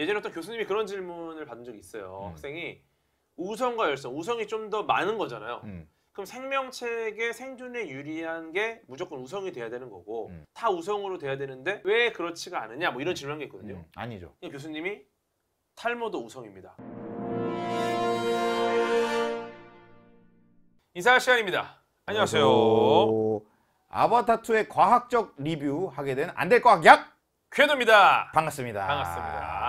예전에 어떤 교수님이 그런 질문을 받은 적이 있어요. 음. 학생이 우성과 열성, 우성이 좀 더 많은 거잖아요. 음. 그럼 생명체에게 생존에 유리한 게 무조건 우성이 돼야 되는 거고 음. 다 우성으로 돼야 되는데 왜 그렇지가 않느냐 뭐 이런 음. 질문이 있거든요. 음. 아니죠. 교수님이 탈모도 우성입니다. 인사할 시간입니다. 안녕하세요. 안 아바타2의 과학적 리뷰 하게 된 안될 과학 약 쾌도입니다. 반갑습니다. 반갑습니다.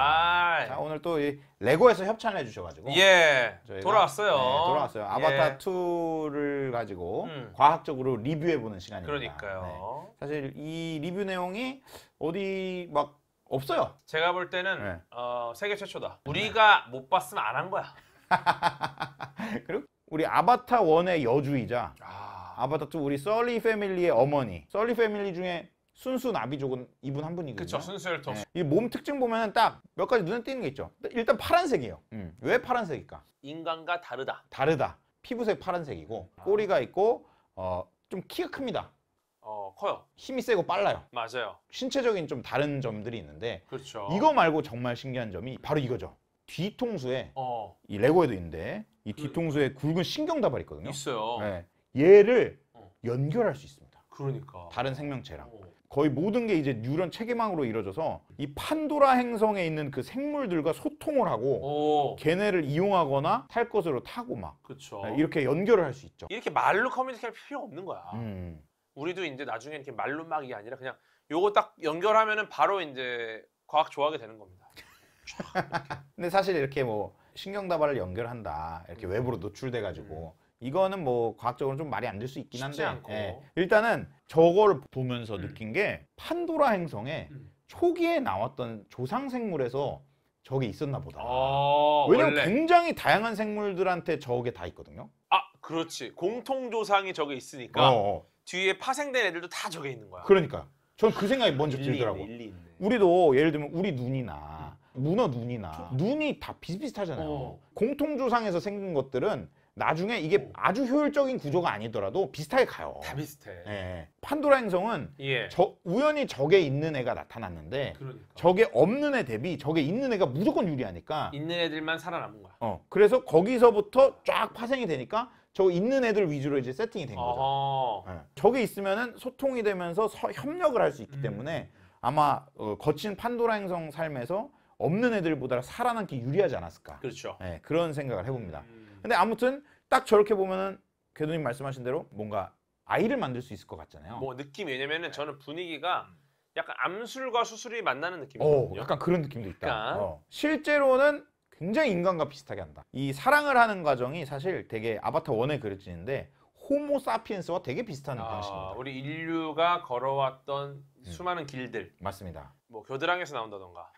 오늘 또 레고에서 협찬을 해주셔가지고 예 돌아왔어요. 네, 돌아왔어요. 예. 아바타 예. 2를 가지고 음. 과학적으로 리뷰해보는 시간입니다. 그러니까요. 네. 사실 이 리뷰 내용이 어디 막 없어요. 제가 볼 때는 네. 어, 세계 최초다. 네. 우리가 못 봤으면 안 한 거야. 그리고 우리 아바타 1의 여주이자 아... 아바타 2 우리 썰리 패밀리의 어머니 썰리 패밀리 중에 순수 나비족은 이분 한 분이거든요. 그렇죠. 순수 혈통. 네. 이몸 특징 보면 딱 몇 가지 눈에 띄는 게 있죠. 일단 파란색이에요. 음. 왜 파란색일까? 인간과 다르다. 다르다. 피부색 파란색이고 아. 꼬리가 있고 어, 좀 키가 큽니다. 어, 커요. 힘이 세고 빨라요. 맞아요. 신체적인 좀 다른 점들이 있는데 그렇죠. 이거 말고 정말 신기한 점이 바로 이거죠. 뒤통수에 어. 이 레고에도 있는데 이 그 뒤통수에 굵은 신경다발이 있거든요. 있어요. 네. 얘를 어. 연결할 수 있습니다. 그러니까. 다른 생명체랑. 어. 거의 모든 게 이제 뉴런 체계망으로 이루어져서 이 판도라 행성에 있는 그 생물들과 소통을 하고 오. 걔네를 이용하거나 탈 것으로 타고 막 그쵸. 네, 이렇게 연결을 할 수 있죠. 이렇게 말로 커뮤니케이션 할 필요 없는 거야. 음. 우리도 이제 나중에 이렇게 말로 막이 아니라 그냥 요거 딱 연결하면은 바로 이제 과학 좋아하게 되는 겁니다. 근데 사실 이렇게 뭐 신경다발을 연결한다 이렇게 음. 외부로 노출돼 가지고 음. 이거는 뭐 과학적으로 좀 말이 안 될 수 있긴 한데 예. 일단은 저걸 보면서 음. 느낀 게 판도라 행성에 음. 초기에 나왔던 조상 생물에서 저게 있었나 보다. 아, 왜냐면 원래. 굉장히 다양한 생물들한테 저게 다 있거든요. 아 그렇지 공통 조상이 저게 있으니까 어어. 어. 뒤에 파생된 애들도 다 저게 있는 거야. 그러니까 전그 생각이 먼저 일리 들더라고. 있 일리 우리도 예를 들면 우리 눈이나 음. 문어 눈이나 눈이 다 비슷비슷하잖아요. 어. 공통 조상에서 생긴 것들은 나중에 이게 아주 효율적인 구조가 아니더라도 비슷하게 가요. 다 비슷해. 예. 판도라 행성은 예. 저, 우연히 적에 있는 애가 나타났는데 그러니까. 적에 없는 애 대비 적에 있는 애가 무조건 유리하니까 있는 애들만 살아남은 거야. 어, 그래서 거기서부터 쫙 파생이 되니까 저 있는 애들 위주로 이제 세팅이 된 거죠. 예. 적에 있으면 소통이 되면서 서, 협력을 할 수 있기 음. 때문에 아마 어, 거친 판도라 행성 삶에서 없는 애들보다 살아남기 유리하지 않았을까. 그렇죠. 예, 그런 생각을 해봅니다. 음. 근데 아무튼 딱 저렇게 보면은 괴도님 말씀하신 대로 뭔가 아이를 만들 수 있을 것 같잖아요. 뭐느낌 왜냐면은 네. 저는 분위기가 약간 암술과 수술이 만나는 느낌이거요 어, 약간 그런 느낌도 있다. 약간. 그러니까 어. 실제로는 굉장히 인간과 비슷하게 한다. 이 사랑을 하는 과정이 사실 되게 아바타 1에 그려지는데 호모 사피엔스와 되게 비슷한 아, 방입니다 우리 인류가 걸어왔던 네. 수많은 길들, 맞습니다. 뭐 교드랑에서 나온다던가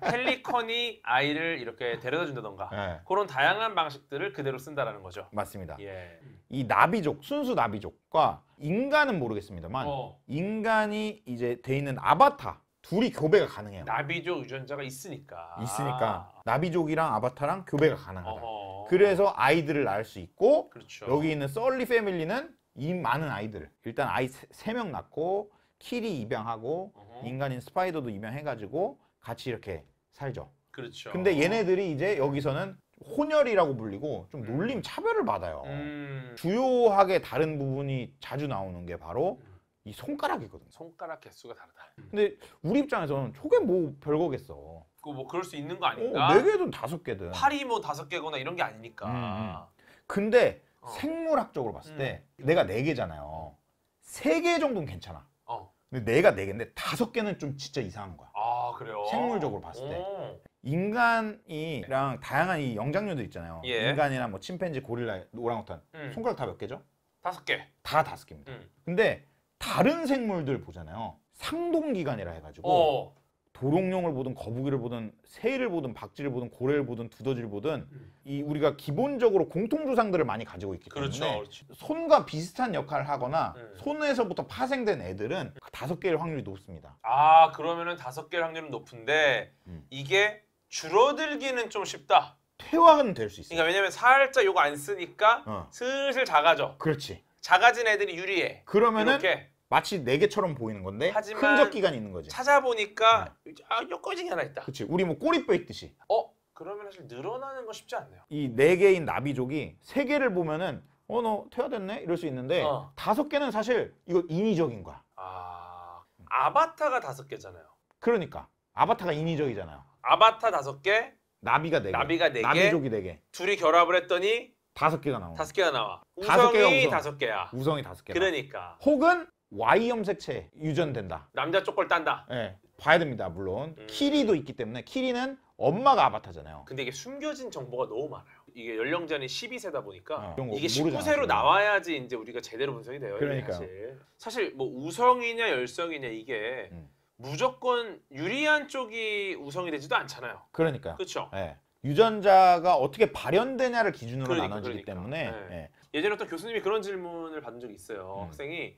펠리컨이 아이를 이렇게 데려다 준다던가 네. 그런 다양한 방식들을 그대로 쓴다라는 거죠. 맞습니다. 예. 이 나비족, 순수 나비족과 인간은 모르겠습니다만 어. 인간이 이제 돼 있는 아바타 둘이 교배가 가능해요. 나비족 유전자가 있으니까. 있으니까 아. 나비족이랑 아바타랑 교배가 가능하다. 어허. 그래서 아이들을 낳을 수 있고 그렇죠. 여기 있는 썰리 패밀리는 이 많은 아이들 일단 아이 3명 낳고 키리 입양하고 어허. 인간인 스파이더도 입양해가지고 같이 이렇게 살죠. 그렇죠. 근데 얘네들이 이제 여기서는 혼혈이라고 불리고 좀 음. 놀림 차별을 받아요. 음. 주요하게 다른 부분이 자주 나오는 게 바로 음. 이 손가락이거든요. 손가락 개수가 다르다. 근데 우리 입장에서는 저게 뭐 별거겠어. 그 뭐 그럴 수 있는 거 어, 아닌가? 어, 개든 다섯 개든. 팔이 뭐 다섯 개거나 이런 게 아니니까. 음. 음. 근데 어. 생물학적으로 봤을 때 음. 내가 네 개잖아요. 세 개 정도는 괜찮아. 어. 근데 내가 네 개인데 다섯 개는 좀 진짜 이상한 거야. 그래요? 생물적으로 봤을 때. 오. 인간이랑 다양한 이 영장류도 있잖아요. 예. 인간이랑 뭐 침팬지, 고릴라, 오랑우탄. 음. 손가락 다 몇 개죠? 다섯 개. 다 다섯 개입니다. 음. 근데 다른 생물들 보잖아요. 상동기관이라 해가지고 어. 도롱뇽을 보든 거북이를 보든 새를 보든 박쥐를 보든 고래를 보든 두더지를 보든 음. 이 우리가 기본적으로 공통 조상들을 많이 가지고 있기 때문에 그렇죠, 그렇죠, 손과 비슷한 역할을 하거나 네. 손에서부터 파생된 애들은 그 다섯 개일 확률이 높습니다. 아 그러면은 다섯 개일 확률은 높은데 음. 이게 줄어들기는 좀 쉽다. 퇴화는 될 수 있어요. 그러니까 왜냐면 살짝 요거 안 쓰니까 어. 슬슬 작아져. 그렇지. 작아진 애들이 유리해. 그러면은 이렇게. 마치 네 개처럼 보이는 건데 흔적 기간이 있는 거지. 찾아보니까 네. 아 여꺼진 하나 있다. 그렇지. 우리 뭐 꼬리뼈 있듯이. 어? 그러면 사실 늘어나는 거 쉽지 않네요. 이 네 개인 나비족이 세 개를 보면은 어너 퇴화됐네 이럴 수 있는데 어. 다섯 개는 사실 이거 인위적인 거야. 아 아바타가 다섯 개잖아요. 그러니까 아바타가 인위적이잖아요. 아바타 다섯 개, 나비가 네 개, 나비가 네 개, 나비족이 네 개. 둘이 결합을 했더니 다섯 개가 나와. 다섯 개가 나와. 우성이 다섯 개야. 우성이 다섯 개. 그러니까. 혹은 Y 염색체 유전된다. 남자 쪽걸 딴다. 예. 봐야 됩니다, 물론. 음. 키리도 있기 때문에 키리는 엄마가 아바타잖아요. 근데 이게 숨겨진 정보가 너무 많아요. 이게 연령전이 12세다 보니까 어, 이게 모르잖아, 19세로 그거. 나와야지 이제 우리가 제대로 분석이 돼요. 그러니까 사실. 사실 뭐 우성이냐 열성이냐 이게 음. 무조건 유리한 쪽이 우성이 되지도 않잖아요. 그러니까 그렇죠. 예. 유전자가 어떻게 발현되냐를 기준으로 그러니까, 나눠지기 그러니까. 때문에 예. 예. 예전에 어떤 교수님이 그런 질문을 받은 적이 있어요. 음. 학생이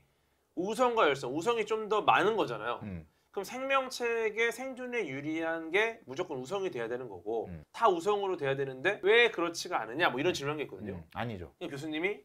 우성과 열성, 우성이 좀 더 많은 거잖아요. 음. 그럼 생명체에게 생존에 유리한 게 무조건 우성이 돼야 되는 거고 음. 다 우성으로 돼야 되는데 왜 그렇지가 않느냐 뭐 이런 음. 질문이 있거든요. 음, 아니죠. 교수님이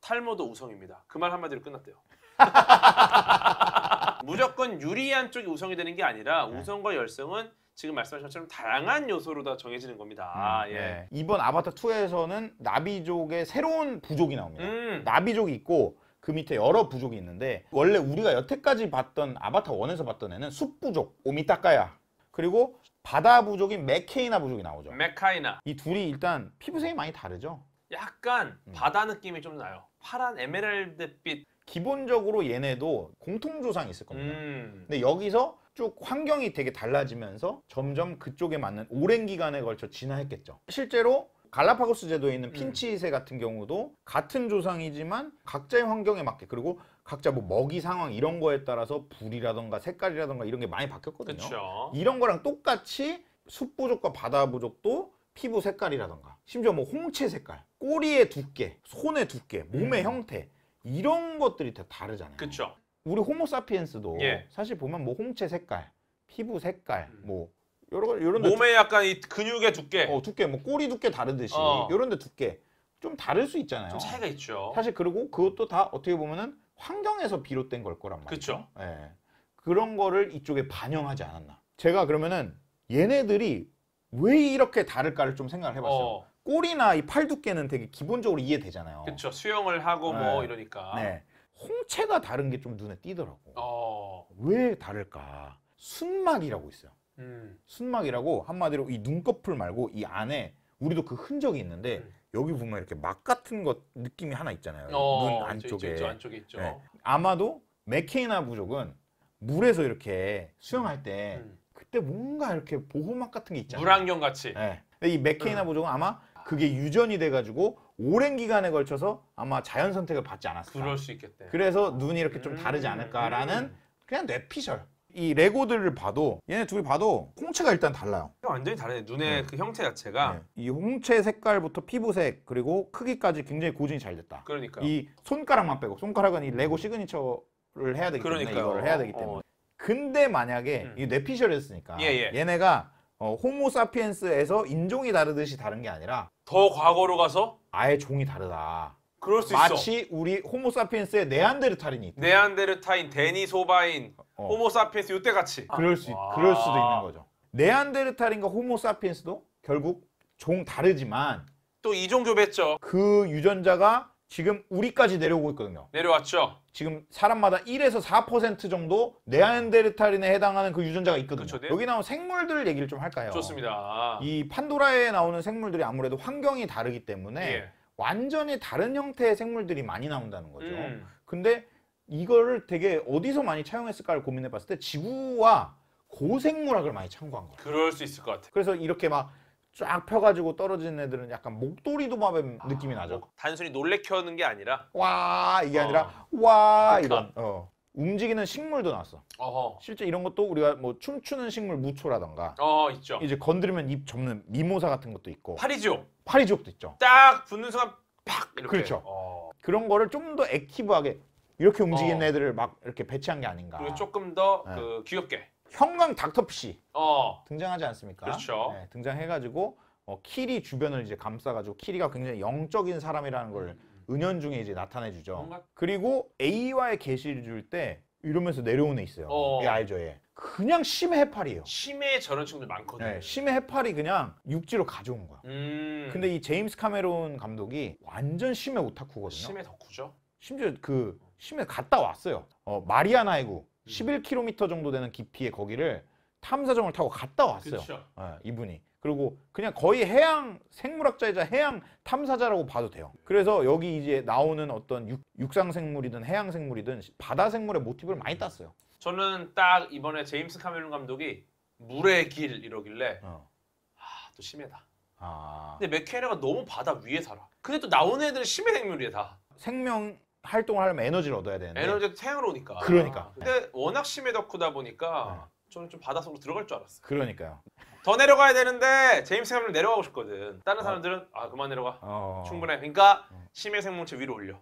탈모도 우성입니다. 그 말 한마디로 끝났대요. 무조건 유리한 쪽이 우성이 되는 게 아니라 네. 우성과 열성은 지금 말씀하신 것처럼 다양한 요소로 다 정해지는 겁니다. 음, 아, 네. 예. 네. 이번 아바타 2에서는 나비족의 새로운 부족이 나옵니다. 음. 나비족이 있고 그 밑에 여러 부족이 있는데 원래 우리가 여태까지 봤던 아바타 1에서 봤던 애는 숲 부족, 오미타카야 그리고 바다 부족인 메케이나 부족이 나오죠. 메카이나. 이 둘이 일단 피부색이 많이 다르죠. 약간 음. 바다 느낌이 좀 나요. 파란 에메랄드빛. 기본적으로 얘네도 공통 조상이 있을 겁니다. 음. 근데 여기서 쭉 환경이 되게 달라지면서 점점 그쪽에 맞는 오랜 기간에 걸쳐 진화했겠죠. 실제로 갈라파고스 제도에 있는 음. 핀치새 같은 경우도 같은 조상이지만 각자의 환경에 맞게 그리고 각자 뭐 먹이 상황 이런 거에 따라서 불이라던가 색깔이라던가 이런 게 많이 바뀌었거든요. 그쵸. 이런 거랑 똑같이 숲 부족과 바다 부족도 피부 색깔이라던가 심지어 뭐 홍채 색깔, 꼬리의 두께, 손의 두께, 몸의 음. 형태 이런 것들이 다 다르잖아요. 그렇죠. 우리 호모사피엔스도 예. 사실 보면 뭐 홍채 색깔, 피부 색깔, 음. 뭐 여러 이런 데 몸에 약간 이 근육의 두께. 어, 두께 뭐 꼬리 두께 다르듯이 어. 이런 데 두께 좀 다를 수 있잖아요. 좀 차이가 있죠. 사실 그리고 그것도 다 어떻게 보면은 환경에서 비롯된 걸 거란 말이죠. 그렇 예. 그런 거를 이쪽에 반영하지 않았나. 제가 그러면은 얘네들이 왜 이렇게 다를까를 좀 생각을 해봤어요. 어. 꼬리나 이 팔 두께는 되게 기본적으로 이해되잖아요. 그렇 수영을 하고 뭐 네. 뭐 이러니까. 네. 홍채가 다른 게 좀 눈에 띄더라고. 어. 왜 다를까? 순막이라고 있어요. 음. 순막이라고 한마디로 이 눈꺼풀 말고 이 안에 우리도 그 흔적이 있는데 음. 여기 보면 이렇게 막 같은 것 느낌이 하나 있잖아요. 어, 눈 안쪽에. 있죠, 있 안쪽에 있죠. 네. 아마도 맥케이나 부족은 물에서 이렇게 수영할 때 음. 음. 그때 뭔가 이렇게 보호막 같은 게 있잖아요. 물안경 같이. 네. 이 메케이나 음. 부족은 아마 그게 유전이 돼가지고 오랜 기간에 걸쳐서 아마 자연 선택을 받지 않았을까. 그럴 수 있겠대. 그래서 눈이 이렇게 좀 다르지 음, 않을까라는 그냥 뇌피셜. 이 레고들을 봐도 얘네 둘이 봐도 홍채가 일단 달라요. 완전히 다르네. 눈의 네. 그 형체 자체가. 네. 이 홍채 색깔부터 피부색 그리고 크기까지 굉장히 고증이 잘 됐다. 그러니까. 이 손가락만 빼고 손가락은 이 레고 시그니처를 해야 되기 때문에 그러니까요. 이거 해야 되기 어, 때문에. 어. 근데 만약에 음. 이뇌피셜 했으니까 예, 예. 얘네가 어, 호모사피엔스에서 인종이 다르듯이 다른 게 아니라 더 과거로 가서 아예 종이 다르다. 그럴 수 마치 있어. 마치 우리 호모사피엔스의 네안데르탈인이 있다. 네안데르타인, 데니소바인, 어. 호모사피엔스 요때 같이. 아. 그럴 수 와. 그럴 수도 있는 거죠. 네안데르탈인과 호모사피엔스도 결국 종 다르지만 또 이종교배죠. 그 유전자가 지금 우리까지 내려오고 있거든요. 내려왔죠. 지금 사람마다 1에서 4% 정도 네안데르탈인에 해당하는 그 유전자가 있거든요. 그쵸, 그렇죠. 네. 여기 나온 생물들 얘기를 좀 할까요? 좋습니다. 이 판도라에 나오는 생물들이 아무래도 환경이 다르기 때문에 예. 완전히 다른 형태의 생물들이 많이 나온다는 거죠. 음. 근데 이거를 되게 어디서 많이 차용했을까를 고민해 봤을 때 지구와 고생물학을 많이 참고한 거예요. 그럴 수 있을 것 같아. 그래서 이렇게 막 쫙 펴가지고 떨어지는 애들은 약간 목도리 도마뱀 아, 느낌이 나죠. 단순히 놀래켜는 게 아니라 와 이게 아니라 어. 와 이런 어. 움직이는 식물도 나왔어. 어허. 실제 이런 것도 우리가 뭐 춤추는 식물 무초라던가 어 있죠. 이제 건드리면 입 접는 미모사 같은 것도 있고 파리지옥 파리지옥도 있죠. 딱 붙는 순간 팍 이렇게. 그렇죠. 어. 그런 거를 좀 더 액티브하게 이렇게 움직이는 어. 애들을 막 이렇게 배치한 게 아닌가. 그리고 조금 더 네. 그 귀엽게. 형광 닥터피쉬 어. 등장하지 않습니까? 그렇죠. 네, 등장해가지고 어, 키리 주변을 이제 감싸가지고 키리가 굉장히 영적인 사람이라는 걸 음. 은연중에 이제 나타내주죠. 뭔가? 그리고 A와의 게시를줄 때 이러면서 내려오는 애 있어요. 어. 얘 알죠, 얘. 그냥 심해 해파리예요. 심해 저런 친구들 많거든요. 네, 심해 해파리 그냥 육지로 가져온 거야. 음. 근데 이 제임스 카메론 감독이 완전 심해 오타쿠거든요. 심해 덕후죠. 심지어 그 심해 갔다 왔어요. 어, 마리아나 해구 11km 정도 되는 깊이의 거기를 탐사정을 타고 갔다 왔어요. 예, 이분이. 그리고 그냥 거의 해양 생물학자이자 해양 탐사자라고 봐도 돼요. 그래서 여기 이제 나오는 어떤 육, 상 생물이든 해양 생물이든 바다 생물의 모티브를 많이 땄어요. 저는 딱 이번에 제임스 카메론 감독이 물의 길 이러길래 어. 아, 또 심해다. 아. 근데 맥케레가 너무 바다 위에 살아. 근데 또 나오는 애들은 심해 생물이야 다. 생명 활동을 하려면 에너지를 얻어야 되는데 에너지도 태양으로 오니까. 그러니까. 아. 근데 워낙 심해 덕후다 보니까 어. 저는 좀 바닷속으로 들어갈 줄 알았어요. 그러니까요. 더 내려가야 되는데 제임스 c a 내려가고 싶거든. 다른 어. 사람들은 아 그만 내려가. 어. 어. 충분해. 그러니까 심해 생물체 위로 올려.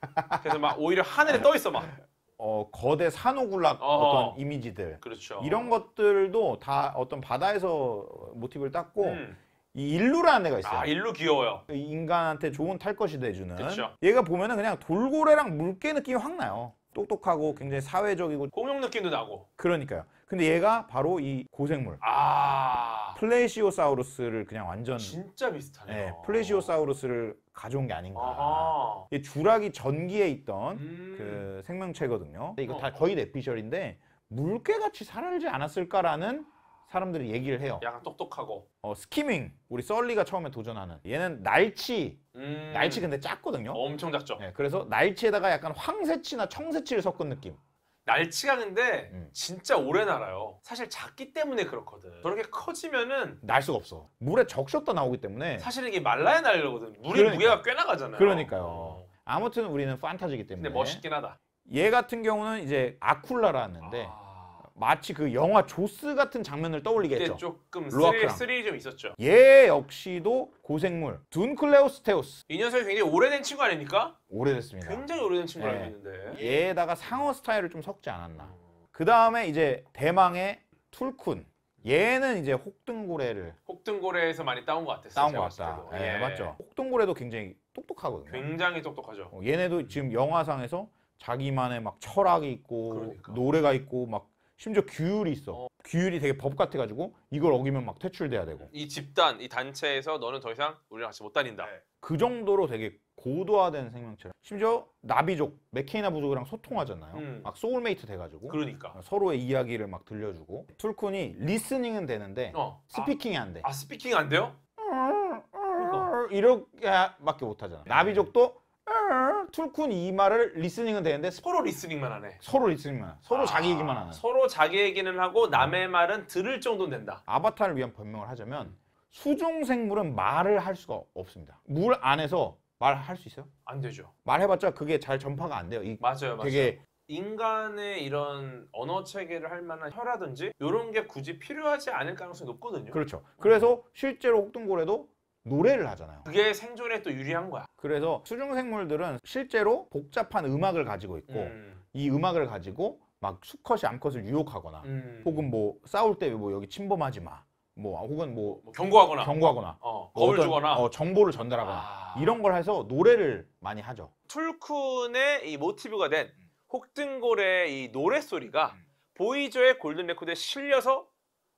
그래서 막 오히려 하늘에 떠 있어 막. 어, 거대 산호군락 어허. 어떤 이미지들 그렇죠. 이런 것들도 다 어떤 바다에서 모티브를 땄고 음. 이 일루라는 애가 있어요. 아 일루 귀여워요. 그 인간한테 좋은 탈것이 돼주는. 그쵸. 얘가 보면은 그냥 돌고래랑 물개 느낌이 확 나요. 똑똑하고 굉장히 사회적이고 공룡 느낌도 나고. 그러니까요. 근데 얘가 바로 이 고생물. 아. 플레시오사우루스를 그냥 완전 진짜 비슷하네요. 네, 플레시오사우루스를 가져온 게 아닌가. 이 주라기 전기에 있던 음... 그 생명체거든요. 이거 어. 다 거의 뇌피셜인데 물개같이 살아지 않았을까라는 사람들이 얘기를 해요. 약간 똑똑하고. 어, 스키밍 우리 썰리가 처음에 도전하는 얘는 날치 음. 날치 근데 작거든요. 어, 엄청 작죠. 네, 그래서 날치에다가 약간 황새치나 청새치를 섞은 느낌. 날치가 근데 음. 진짜 오래 날아요. 사실 작기 때문에 그렇거든. 저렇게 커지면은 날 수가 없어. 물에 적셨다 나오기 때문에 사실 이게 말라야 날려거든. 물이 그러니까. 무게가 꽤 나가잖아요. 그러니까요. 어. 아무튼 우리는 판타지기 때문에. 근데 멋있긴 하다. 얘 같은 경우는 이제 아쿨라라는데 아. 마치 그 영화 조스 같은 장면을 떠올리게 그때 했죠. 조금 스릴이 좀 있었죠. 얘 예, 역시도 고생물 둔클레오스테우스 이 녀석이 굉장히 오래된 친구 아닙니까? 오래됐습니다. 굉장히 오래된 친구 네. 알고 있는 예. 얘에다가 상어 스타일을 좀 섞지 않았나. 그 다음에 이제 대망의 툴쿤. 얘는 이제 혹등고래를 혹등고래에서 많이 따온 것 같았어요. 따온 것 같다. 때 예, 예, 맞죠. 혹등고래도 굉장히 똑똑하거든요. 굉장히 똑똑하죠. 어, 얘네도 지금 영화상에서 자기만의 막 철학이 있고 그러니까. 노래가 있고 막 심지어 규율이 있어. 어. 규율이 되게 법 같아가지고 이걸 어기면 막 퇴출돼야 되고. 이 집단, 이 단체에서 너는 더 이상 우리랑 같이 못 다닌다. 네. 그 정도로 되게 고도화된 생명체라. 심지어 나비족, 맥케이나 부족이랑 소통하잖아요. 음. 막 소울메이트 돼가지고. 그러니까. 어, 서로의 이야기를 막 들려주고. 툴쿤이 리스닝은 되는데 어. 스피킹이 아. 안 돼. 아, 아 스피킹 안 돼요? 그러니까. 이렇게밖에 못하잖아. 네. 나비족도 툴쿤 이 말을 리스닝은 되는데 서로 리스닝만 하네. 서로 리스닝만. 서로 아, 자기 얘기만 하는. 서로 자기 얘기는 하고 남의 음. 말은 들을 정도는 된다. 아바타를 위한 변명을 하자면 수중 생물은 말을 할 수가 없습니다. 물 안에서 말할 수 있어요? 안 되죠. 말해봤자 그게 잘 전파가 안 돼요. 이 맞아요, 맞아요. 되게 인간의 이런 언어 체계를 할 만한 혀라든지 이런 게 굳이 필요하지 않을 가능성이 높거든요. 그렇죠. 그래서 실제로 혹등고래도 노래를 하잖아요. 그게 생존에 또 유리한 거야. 그래서 수중생물들은 실제로 복잡한 음악을 가지고 있고 음. 이 음악을 가지고 막 수컷이 암컷을 유혹하거나 음. 혹은 뭐 싸울 때 뭐 여기 침범하지 마. 뭐 혹은 뭐, 뭐 경고하거나 경고하거나 어, 겁을 뭐 어떤, 주거나 어, 정보를 전달하거나 아. 이런 걸 해서 노래를 많이 하죠. 툴쿤의 이 모티브가 된 음. 혹등골의 이 노래 소리가 음. 보이저의 골든 레코드에 실려서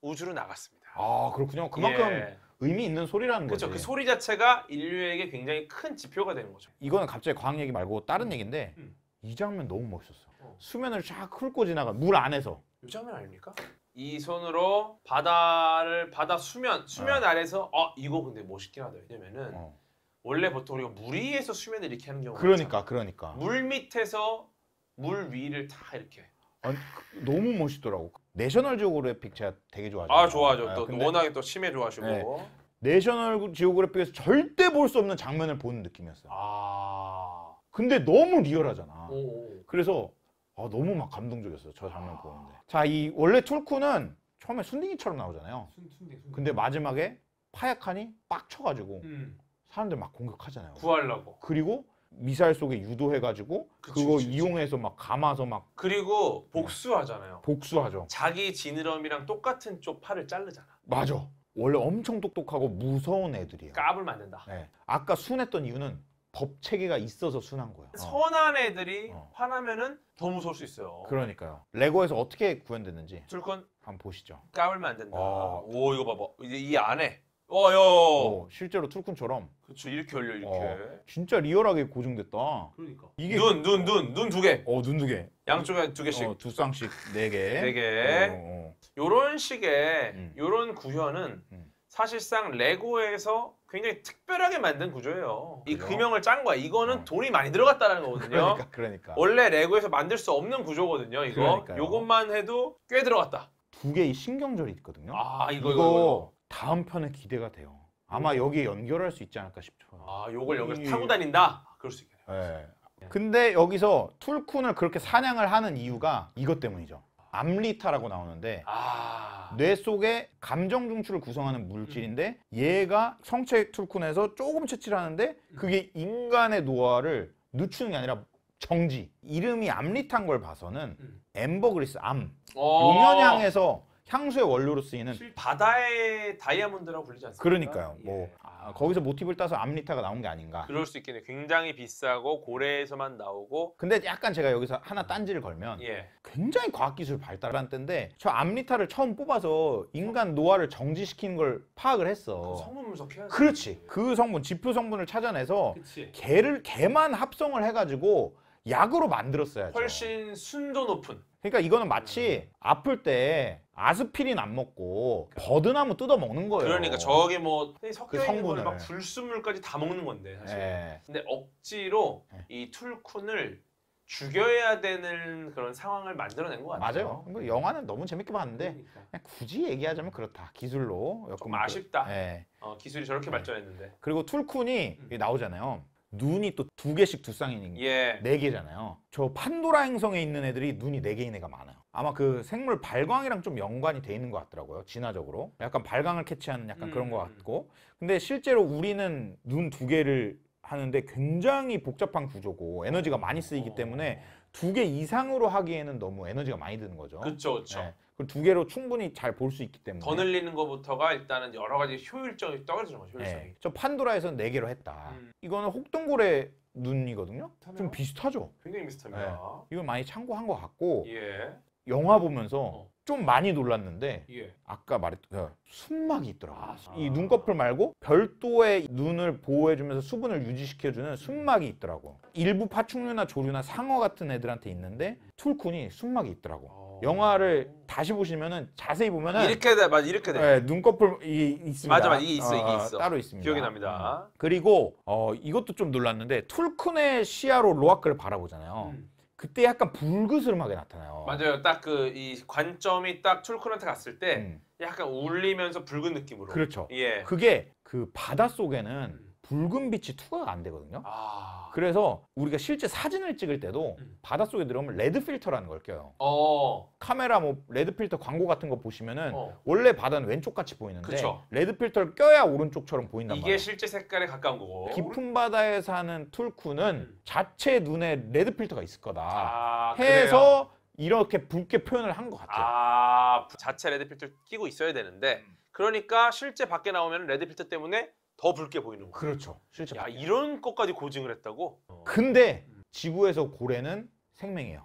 우주로 나갔습니다. 아 그렇군요. 그만큼 예. 의미 있는 소리라는 거죠. 그렇죠. 그 소리 자체가 인류에게 굉장히 큰 지표가 되는 거죠. 이거는 갑자기 과학 얘기 말고 다른 음. 얘기인데 음. 이 장면 너무 멋있었어. 어. 수면을 쫙 훑고 지나가 물 안에서. 이 장면 아닙니까? 이 손으로 바다를 바다 수면 수면 어. 아래서 어 이거 근데 멋있긴 하다. 왜냐면은 어. 원래 보통 우리가 물 위에서 수면을 이렇게 하는 경우가 그러니까 있잖아. 그러니까 물 밑에서 물 위를 다 이렇게. 아니, 그, 너무 멋있더라고. 내셔널 지오그래픽 제가 되게 좋아하죠. 아 좋아하죠. 아, 또 근데 워낙에 또 심해 좋아하시고. 네. 내셔널 지오그래픽에서 절대 볼 수 없는 장면을 보는 느낌이었어요. 아. 근데 너무 리얼하잖아. 오. 그래서 아, 너무 막 감동적이었어요. 저 장면 아. 보는데. 자, 이 원래 툴쿠는 처음에 순딩이처럼 나오잖아요. 순, 순딩, 순딩. 근데 마지막에 파약하니 빡 쳐가지고 음. 사람들 막 공격하잖아요. 구하려고. 그리고 미사일 속에 유도해가지고 그치, 그거 그치, 이용해서 막 감아서 막 그리고 복수하잖아요. 복수하죠. 자기 지느러미랑 똑같은 쪽 팔을 자르잖아. 맞아. 원래 엄청 똑똑하고 무서운 애들이야. 까불 만든다. 네. 아까 순했던 이유는 법 체계가 있어서 순한 거야. 어. 선한 애들이 어. 화나면은 더 무서울 수 있어요. 그러니까요. 레고에서 어떻게 구현됐는지 둘건 한번 보시죠. 까불만든다 아. 어. 오 이거 봐봐. 이제 이 안에 와요. 어, 실제로 툴쿤처럼 그렇죠. 이렇게 열려 이렇게. 어, 진짜 리얼하게 고정됐다. 그러니까. 이게 눈, 눈, 눈, 눈 두 개. 어, 눈 두 개. 양쪽에 두 개씩. 어, 두 쌍씩 네 개. 네 개. 어, 어. 요런 식의 음. 요런 구현은 음. 사실상 레고에서 굉장히 특별하게 만든 구조예요. 이 그래요? 금형을 짠 거야. 이거는 어. 돈이 많이 들어갔다는 거거든요. 그러니까 그러니까. 원래 레고에서 만들 수 없는 구조거든요. 이거. 그러니까요. 요것만 해도 꽤 들어갔다. 두 개의 신경절이 있거든요. 아, 이거 이거. 이거. 다음 편에 기대가 돼요. 아마 음. 여기에 연결할 수 있지 않을까 싶죠 아, 요걸 여기서 음. 타고 다닌다. 그럴 수 있겠네. 예. 근데 여기서 툴쿤을 그렇게 사냥을 하는 이유가 이것 때문이죠. 암리타라고 나오는데 아. 뇌 속에 감정 중추를 구성하는 물질인데 음. 얘가 성체 툴쿤에서 조금 채취를 하는데 그게 인간의 노화를 늦추는 게 아니라 정지. 이름이 암리탄 걸 봐서는 엠버그리스 암. 어. 용현향에서 향수의 원료로 쓰이는 바다의 다이아몬드라고 불리지 않습니까? 그러니까요. 뭐 예. 아, 거기서 모티브를 따서 암리타가 나온 게 아닌가. 그럴 수 있겠네요. 굉장히 비싸고 고래에서만 나오고 근데 약간 제가 여기서 하나 아. 딴지를 걸면 예. 굉장히 과학기술 발달한 때인데 저 암리타를 처음 뽑아서 인간 노화를 정지시키는 걸 파악을 했어. 그 성분 분석해야지. 그렇지. 그 성분, 지표 성분을 찾아내서 그치. 개를 개만 합성을 해가지고 약으로 만들었어야죠. 훨씬 순도 높은. 그러니까 이거는 마치 음. 아플 때 아스피린 안 먹고 버드나무 뜯어 먹는 거예요. 그러니까 저게 뭐 섞여 네, 그 성분을. 막 불순물까지 다 먹는 건데 사실. 예. 근데 억지로 네. 이 툴쿤을 죽여야 되는 그런 상황을 만들어낸 것 같아요. 맞아요. 뭐 영화는 너무 재밌게 봤는데 그러니까. 굳이 얘기하자면 그렇다. 기술로 좀엮 아쉽다. 그- 어, 기술이 저렇게 발전했는데. 그리고 툴쿤이 음. 나오잖아요. 눈이 또 두 개씩 두 쌍인 예. 네 개잖아요. 저 판도라 행성에 있는 애들이 눈이 네 개인 애가 많아요. 아마 그 생물 발광이랑 좀 연관이 돼 있는 것 같더라고요. 진화적으로 약간 발광을 캐치하는 약간 음. 그런 것 음. 같고, 근데 실제로 우리는 눈 두 개를 하는데 굉장히 복잡한 구조고 에너지가 많이 쓰이기 어. 때문에 두 개 이상으로 하기에는 너무 에너지가 많이 드는 거죠. 그렇죠, 그렇죠. 그두 개로 충분히 잘 볼 수 있기 때문에 더 늘리는 것부터가 일단은 여러 가지 효율적이 떨어지는 거죠. 네. 효율성이. 네. 저 판도라에서는 네 개로 했다. 음. 이거는 혹동골의 눈이거든요. 좀 비슷하죠. 굉장히 비슷합니다. 네. 이건 많이 참고한 것 같고 예. 영화 보면서 어. 좀 많이 놀랐는데 예. 아까 말했던 순막이 있더라고 아, 이 아. 눈꺼풀 말고 별도의 눈을 보호해주면서 수분을 유지시켜주는 순막이 있더라고. 일부 파충류나 조류나 상어 같은 애들한테 있는데 툴쿤이 순막이 있더라고. 아. 영화를 다시 보시면은 자세히 보면은 이렇게 돼, 맞아 이렇게 돼. 네, 눈꺼풀 이 있습니다. 맞아, 맞아, 이게 있어, 이게 어, 어, 있어. 따로 있습니다. 기억이 납니다. 음. 그리고 어, 이것도 좀 놀랐는데 툴쿤의 시야로 로아크를 바라보잖아요. 음. 그때 약간 불그스름하게 나타나요. 맞아요. 딱 그 이 관점이 딱 철쿨한테 갔을 때 음. 약간 울리면서 붉은 느낌으로. 그렇죠. 예. 그게 그 바다 속에는 음. 붉은 빛이 투과가 안 되거든요. 아. 그래서 우리가 실제 사진을 찍을 때도 음. 바닷속에 들어오면 레드 필터라는 걸 껴요. 어. 카메라 뭐 레드 필터 광고 같은 거 보시면은 어. 원래 바다는 왼쪽 같이 보이는데 그쵸. 레드 필터를 껴야 오른쪽처럼 보인단 이게 말이에 실제 색깔에 가까운 거고. 깊은 바다에 사는 툴쿠는 음. 자체 눈에 레드 필터가 있을 거다. 아, 해서 그래요? 이렇게 붉게 표현을 한 것 같아요. 아, 자체 레드 필터 를 끼고 있어야 되는데 음. 그러니까 실제 밖에 나오면 레드 필터 때문에 더 붉게 보이는 거. 그렇죠. 실제. 야 이런 것까지 고증을 했다고? 어. 근데 지구에서 고래는 생명이에요.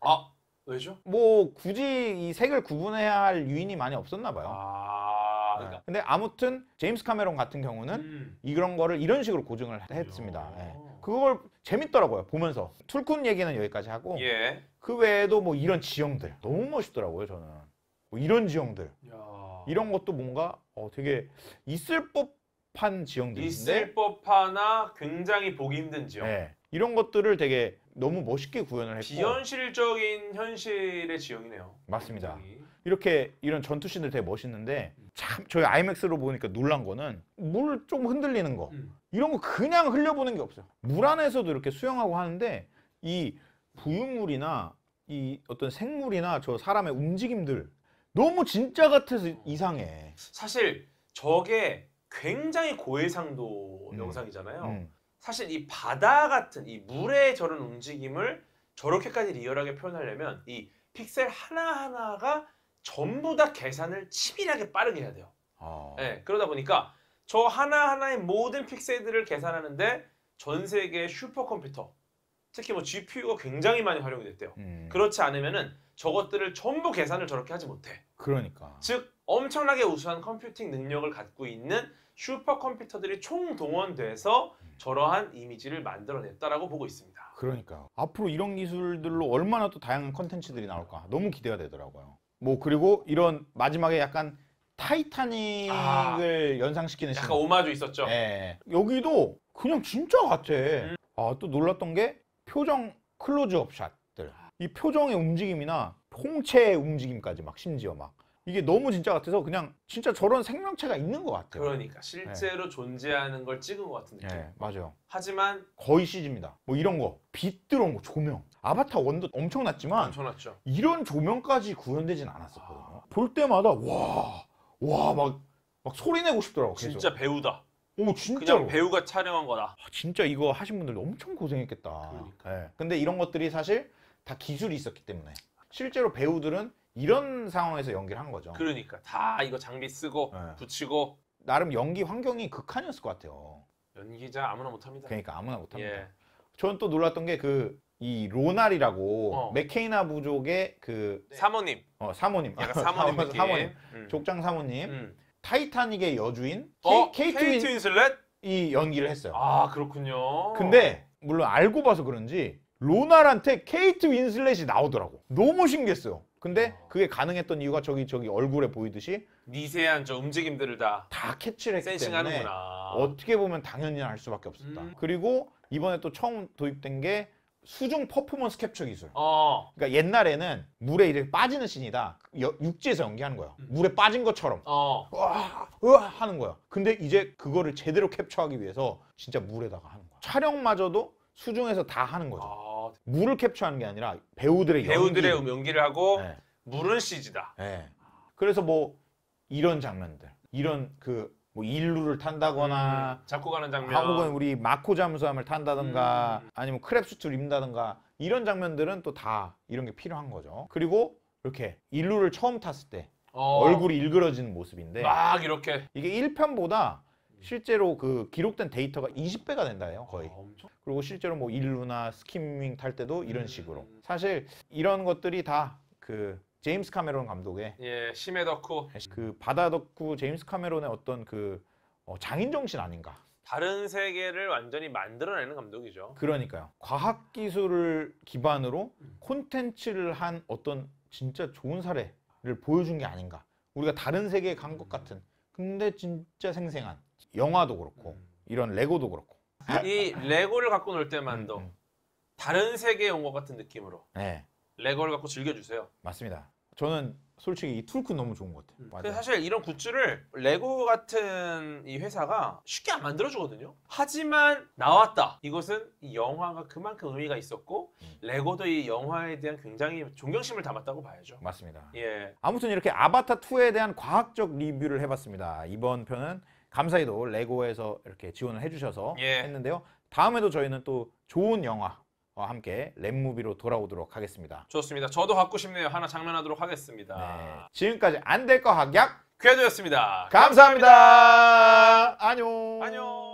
아 왜죠? 뭐 굳이 이 색을 구분해야 할 유인이 많이 없었나 봐요. 아 네. 그러니까. 근데 아무튼 제임스 카메론 같은 경우는 음. 이런 거를 이런 식으로 고증을 했습니다. 예. 그걸 재밌더라고요 보면서 툴쿤 얘기는 여기까지 하고 예. 그 외에도 뭐 이런 지형들 너무 멋있더라고요 저는 뭐 이런 지형들 야. 이런 것도 뭔가 어, 되게 있을 법 법한 지형들인데 있을 법하나 굉장히 보기 힘든 지형. 네. 이런 것들을 되게 너무 멋있게 구현을 했고 비현실적인 현실의 지형이네요. 맞습니다. 여기. 이렇게 이런 전투신들 되게 멋있는데 참 저희 IMAX로 보니까 놀란 거는 물 좀 흔들리는 거 음. 이런 거 그냥 흘려보는 게 없어요. 물 안에서도 이렇게 수영하고 하는데 이 부유물이나 이 어떤 생물이나 저 사람의 움직임들 너무 진짜 같아서 이상해. 사실 저게 굉장히 고해상도 음. 영상이잖아요. 음. 사실 이 바다 같은 이 물의 저런 움직임을 저렇게까지 리얼하게 표현하려면 이 픽셀 하나하나가 전부 다 계산을 치밀하게 빠르게 해야 돼요. 아. 네, 그러다 보니까 저 하나하나의 모든 픽셀들을 계산하는데 전 세계 슈퍼컴퓨터 특히 뭐 GPU가 굉장히 많이 활용이 됐대요. 음. 그렇지 않으면은 저것들을 전부 계산을 저렇게 하지 못해. 그러니까. 즉 엄청나게 우수한 컴퓨팅 능력을 갖고 있는 슈퍼컴퓨터들이 총동원돼서 음. 저러한 이미지를 만들어냈다라고 보고 있습니다. 그러니까요. 앞으로 이런 기술들로 얼마나 또 다양한 컨텐츠들이 나올까 너무 기대가 되더라고요. 뭐 그리고 이런 마지막에 약간 타이타닉을 아, 연상시키는 약간 신문. 오마주 있었죠. 예. 여기도 그냥 진짜 같아. 음. 아또 놀랐던 게 표정 클로즈업 샷들. 이 표정의 움직임이나 홍채의 움직임까지 막 심지어 막 이게 너무 진짜 같아서 그냥 진짜 저런 생명체가 있는 것 같아요. 그러니까 네. 실제로 존재하는 걸 찍은 것 같은 느낌. 네, 맞아요. 하지만 거의 CG입니다. 뭐 이런 거, 빛 들어온 거, 조명. 아바타 원도 엄청났지만 엄청났죠. 이런 조명까지 구현되진 않았었거든요. 볼 때마다 와, 와, 막, 막 소리 내고 싶더라고. 계속. 진짜 배우다. 오 진짜로 그냥 배우가 촬영한 거다. 아, 진짜 이거 하신 분들 엄청 고생했겠다. 그러니까. 네. 근데 이런 것들이 사실 다 기술이 있었기 때문에 실제로 배우들은 이런 상황에서 연기를 한 거죠. 그러니까 다 이거 장비 쓰고 네. 붙이고 나름 연기 환경이 극한이었을 것 같아요. 연기자 아무나 못합니다. 그러니까 아무나 못합니다. 예. 저는 또 놀랐던 게 그 이 로날이라고 어. 맥케이나 부족의 그 네. 사모님. 어 사모님. 약간 사모님 사모- 느 사모님. 음. 족장 사모님 음. 타이타닉의 여주인 케이, 어? 트케 윈슬렛? 이 연기를 했어요. 아 그렇군요. 근데 물론 알고 봐서 그런지 로날한테 케이트 윈슬렛이 나오더라고. 너무 신기했어요. 근데 어. 그게 가능했던 이유가 저기 저기 얼굴에 보이듯이 미세한 저 움직임들을 다다 캐치를 했기 센싱하는구나. 어떻게 보면 당연히 알 수밖에 없었다. 음. 그리고 이번에 또 처음 도입된 게 수중 퍼포먼스 캡처 기술. 어. 그러니까 옛날에는 물에 이렇게 빠지는 신이다 육지에서 연기하는 거야. 음. 물에 빠진 것처럼. 어. 으아, 으아 하는 거야. 근데 이제 그거를 제대로 캡 a 하기 위해서 진짜 물에다가 하는 거야. 촬영마저도 수중에서 다 하는 거죠. 아. 물을 캡처하는 게 아니라 배우들의 배우들의 연기. 연기를 하고 네. 물은 CG다. 네. 그래서 뭐 이런 장면들, 이런 그뭐 일루를 탄다거나 잡고 음, 가는 장면. 한국은 우리 마코 잠수함을 탄다든가 음. 아니면 크랩 수트를 입는다든가 이런 장면들은 또 다 이런 게 필요한 거죠. 그리고 이렇게 일루를 처음 탔을 때 어. 얼굴이 일그러지는 모습인데 막 이렇게 이게 1편보다 실제로 그 기록된 데이터가 20배가 된다 해요 거의 아, 엄청... 그리고 실제로 뭐 일루나 스키밍 탈 때도 이런 음. 식으로 사실 이런 것들이 다 그 제임스 카메론 감독의 예 심해 덕후 그 바다 덕후 제임스 카메론의 어떤 그 어, 장인 정신 아닌가 다른 세계를 완전히 만들어내는 감독이죠 그러니까요 과학 기술을 기반으로 음. 콘텐츠를 한 어떤 진짜 좋은 사례를 보여준 게 아닌가 우리가 다른 세계에 간것 음. 같은 근데 진짜 생생한 영화도 그렇고 음. 이런 레고도 그렇고. 이 레고를 갖고 놀 때만도 음, 음. 다른 세계에 온 것 같은 느낌으로 네, 레고를 갖고 즐겨주세요. 맞습니다. 저는 솔직히 이 툴크 너무 좋은 것 같아요. 근데 사실 이런 굿즈를 레고 같은 이 회사가 쉽게 안 만들어 주거든요. 하지만 나왔다. 이것은 이 영화가 그만큼 의미가 있었고 레고도 이 영화에 대한 굉장히 존경심을 담았다고 봐야죠. 맞습니다. 예. 아무튼 이렇게 아바타 2에 대한 과학적 리뷰를 해봤습니다. 이번 편은 감사히도 레고에서 이렇게 지원을 해주셔서 예. 했는데요. 다음에도 저희는 또 좋은 영화 와 함께 랩무비로 돌아오도록 하겠습니다. 좋습니다. 저도 갖고 싶네요. 하나 장난하도록 하겠습니다. 네. 지금까지 안 될거 학약 괴도였습니다 감사합니다. 감사합니다. 안녕. 안녕.